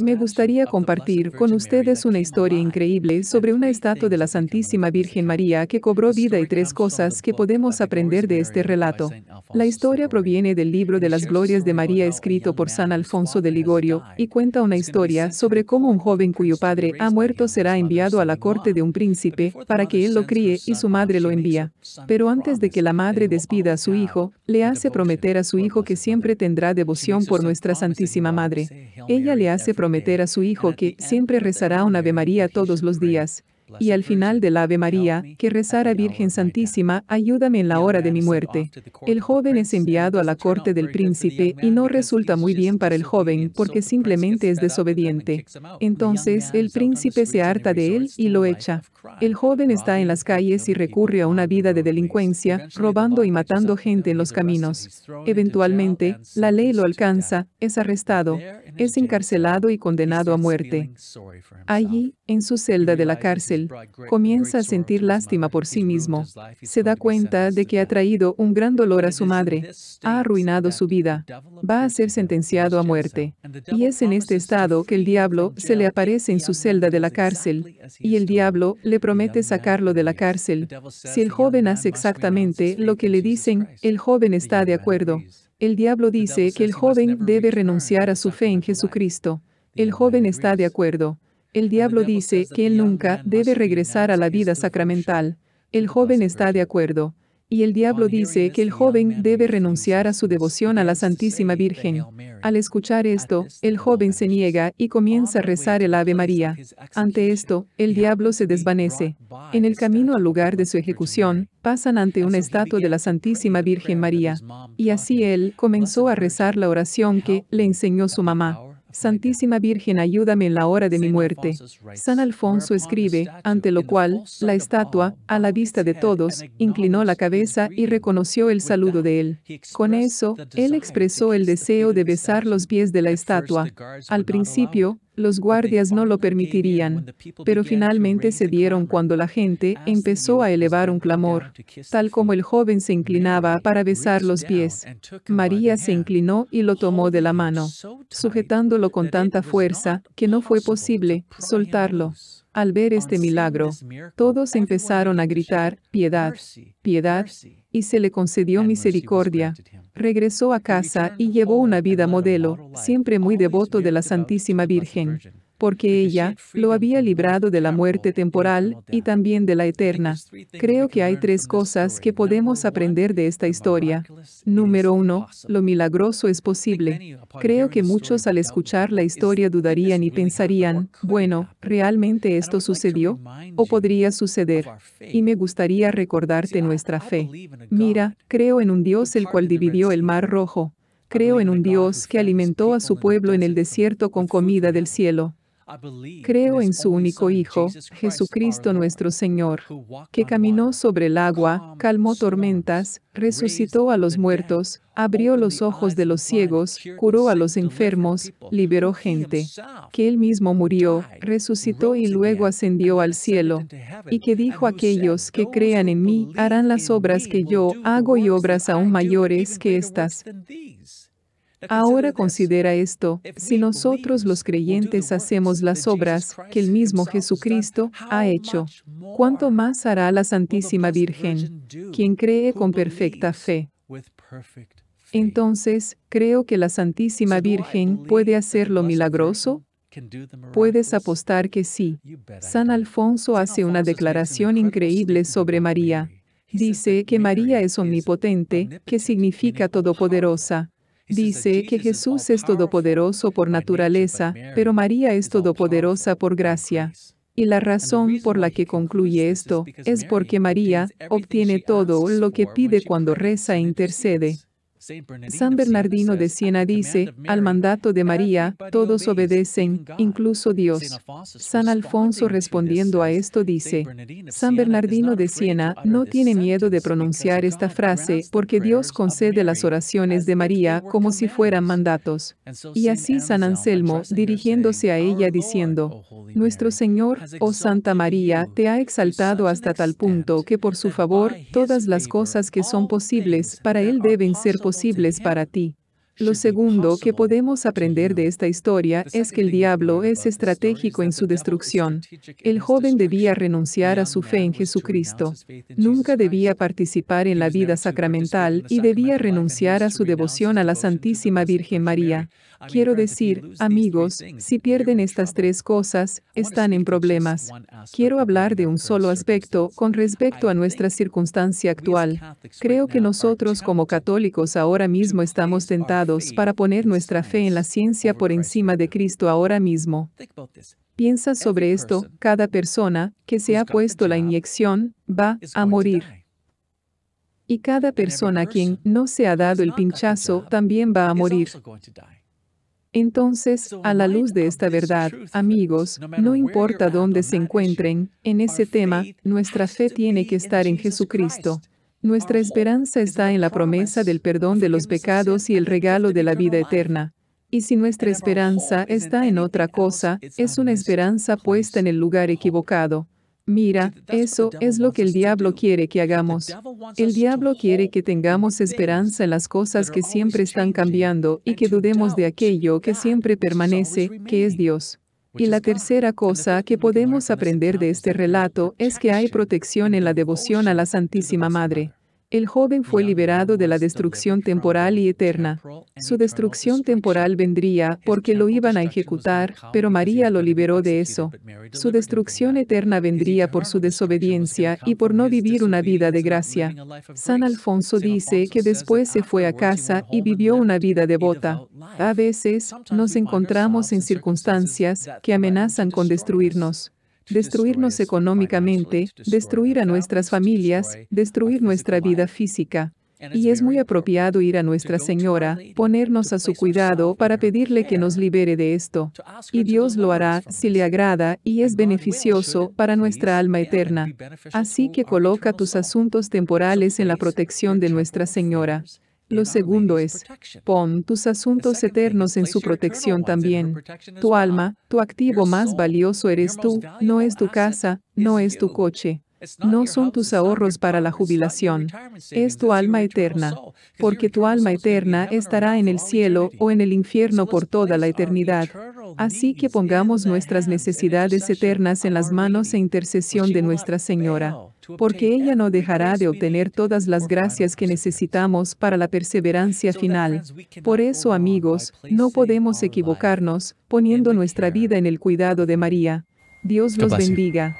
Me gustaría compartir con ustedes una historia increíble sobre una estatua de la Santísima Virgen María que cobró vida y tres cosas que podemos aprender de este relato. La historia proviene del libro de las glorias de María escrito por San Alfonso de Ligorio y cuenta una historia sobre cómo un joven cuyo padre ha muerto será enviado a la corte de un príncipe para que él lo críe y su madre lo envía. Pero antes de que la madre despida a su hijo, le hace prometer a su hijo que siempre tendrá devoción por nuestra Santísima Madre. Ella le hace prometer a su Hijo que siempre rezará un Ave María todos los días y al final del Ave María, que rezara Virgen Santísima, ayúdame en la hora de mi muerte. El joven es enviado a la corte del príncipe y no resulta muy bien para el joven porque simplemente es desobediente. Entonces el príncipe se harta de él y lo echa. El joven está en las calles y recurre a una vida de delincuencia, robando y matando gente en los caminos. Eventualmente, la ley lo alcanza, es arrestado, es encarcelado y condenado a muerte. Allí, en su celda de la cárcel, comienza a sentir lástima por sí mismo. Se da cuenta de que ha traído un gran dolor a su madre, ha arruinado su vida, va a ser sentenciado a muerte. Y es en este estado que el diablo se le aparece en su celda de la cárcel, y el diablo le promete sacarlo de la cárcel. Si el joven hace exactamente lo que le dicen, el joven está de acuerdo. El diablo dice que el joven debe renunciar a su fe en Jesucristo. El joven está de acuerdo. El diablo dice que él nunca debe regresar a la vida sacramental. El joven está de acuerdo. Y el diablo dice que el joven debe renunciar a su devoción a la Santísima Virgen. Al escuchar esto, el joven se niega y comienza a rezar el Ave María. Ante esto, el diablo se desvanece. En el camino al lugar de su ejecución, pasan ante una estatua de la Santísima Virgen María. Y así él comenzó a rezar la oración que le enseñó su mamá. Santísima Virgen, ayúdame en la hora de mi muerte. San Alfonso escribe, ante lo cual, la estatua, a la vista de todos, inclinó la cabeza y reconoció el saludo de él. Con eso, él expresó el deseo de besar los pies de la estatua. Al principio, los guardias no lo permitirían, pero finalmente se dieron cuando la gente empezó a elevar un clamor, tal como el joven se inclinaba para besar los pies. María se inclinó y lo tomó de la mano, sujetándolo con tanta fuerza que no fue posible soltarlo. Al ver este milagro, todos empezaron a gritar, piedad, piedad, y se le concedió misericordia. Regresó a casa y llevó una vida modelo, siempre muy devoto de la Santísima Virgen porque ella lo había librado de la muerte temporal y también de la eterna. Creo que hay tres cosas que podemos aprender de esta historia. Número uno, lo milagroso es posible. Creo que muchos al escuchar la historia dudarían y pensarían, bueno, ¿realmente esto sucedió? ¿O podría suceder? Y me gustaría recordarte nuestra fe. Mira, creo en un Dios el cual dividió el mar rojo. Creo en un Dios que alimentó a su pueblo en el desierto con comida del cielo. Creo en su único Hijo, Jesucristo nuestro Señor, que caminó sobre el agua, calmó tormentas, resucitó a los muertos, abrió los ojos de los ciegos, curó a los enfermos, liberó gente, que él mismo murió, resucitó y luego ascendió al cielo, y que dijo aquellos que crean en mí harán las obras que yo hago y obras aún mayores que estas. Ahora considera esto, si nosotros los creyentes hacemos las obras que el mismo Jesucristo ha hecho, ¿cuánto más hará la Santísima Virgen, quien cree con perfecta fe? Entonces, creo que la Santísima Virgen puede hacer lo milagroso. Puedes apostar que sí. San Alfonso hace una declaración increíble sobre María. Dice que María es omnipotente, que significa todopoderosa, Dice que Jesús es todopoderoso por naturaleza, pero María es todopoderosa por gracia. Y la razón por la que concluye esto es porque María obtiene todo lo que pide cuando reza e intercede. San Bernardino de Siena dice, al mandato de María, todos obedecen, incluso Dios. San Alfonso respondiendo a esto dice, San Bernardino de Siena no tiene miedo de pronunciar esta frase porque Dios concede las oraciones de María como si fueran mandatos. Y así San Anselmo, dirigiéndose a ella diciendo, Nuestro Señor, oh Santa María, te ha exaltado hasta tal punto que por su favor, todas las cosas que son posibles para Él deben ser posibles posibles para ti. Lo segundo que podemos aprender de esta historia es que el diablo es estratégico en su destrucción. El joven debía renunciar a su fe en Jesucristo. Nunca debía participar en la vida sacramental y debía renunciar a su devoción a la Santísima Virgen María. Quiero decir, amigos, si pierden estas tres cosas, están en problemas. Quiero hablar de un solo aspecto con respecto a nuestra circunstancia actual. Creo que nosotros como católicos ahora mismo estamos tentados para poner nuestra fe en la ciencia por encima de Cristo ahora mismo. Piensa sobre esto, cada persona que se ha puesto la inyección va a morir. Y cada persona quien no se ha dado el pinchazo también va a morir. Entonces, a la luz de esta verdad, amigos, no importa dónde se encuentren, en ese tema, nuestra fe tiene que estar en Jesucristo. Nuestra esperanza está en la promesa del perdón de los pecados y el regalo de la vida eterna. Y si nuestra esperanza está en otra cosa, es una esperanza puesta en el lugar equivocado. Mira, eso es lo que el diablo quiere que hagamos. El diablo quiere que tengamos esperanza en las cosas que siempre están cambiando y que dudemos de aquello que siempre permanece, que es Dios. Y la tercera cosa que podemos aprender de este relato es que hay protección en la devoción a la Santísima Madre. El joven fue liberado de la destrucción temporal y eterna. Su destrucción temporal vendría porque lo iban a ejecutar, pero María lo liberó de eso. Su destrucción eterna vendría por su desobediencia y por no este vivir una vida de gracia. San Alfonso dice que después se fue a casa y vivió una vida devota. A veces nos encontramos en circunstancias que amenazan con destruirnos destruirnos económicamente, destruir a nuestras familias, destruir nuestra vida física. Y es muy apropiado ir a Nuestra Señora, ponernos a su cuidado para pedirle que nos libere de esto. Y Dios lo hará si le agrada y es beneficioso para nuestra alma eterna. Así que coloca tus asuntos temporales en la protección de Nuestra Señora. Lo segundo es, pon tus asuntos eternos en su protección también. Tu alma, tu activo más valioso eres tú, no es tu casa, no es tu coche. No son tus ahorros para la jubilación, es tu alma eterna, porque tu alma eterna estará en el cielo o en el infierno por toda la eternidad. Así que pongamos nuestras necesidades eternas en las manos e intercesión de Nuestra Señora, porque ella no dejará de obtener todas las gracias que necesitamos para la perseverancia final. Por eso, amigos, no podemos equivocarnos, poniendo nuestra vida en el cuidado de María. Dios los bendiga.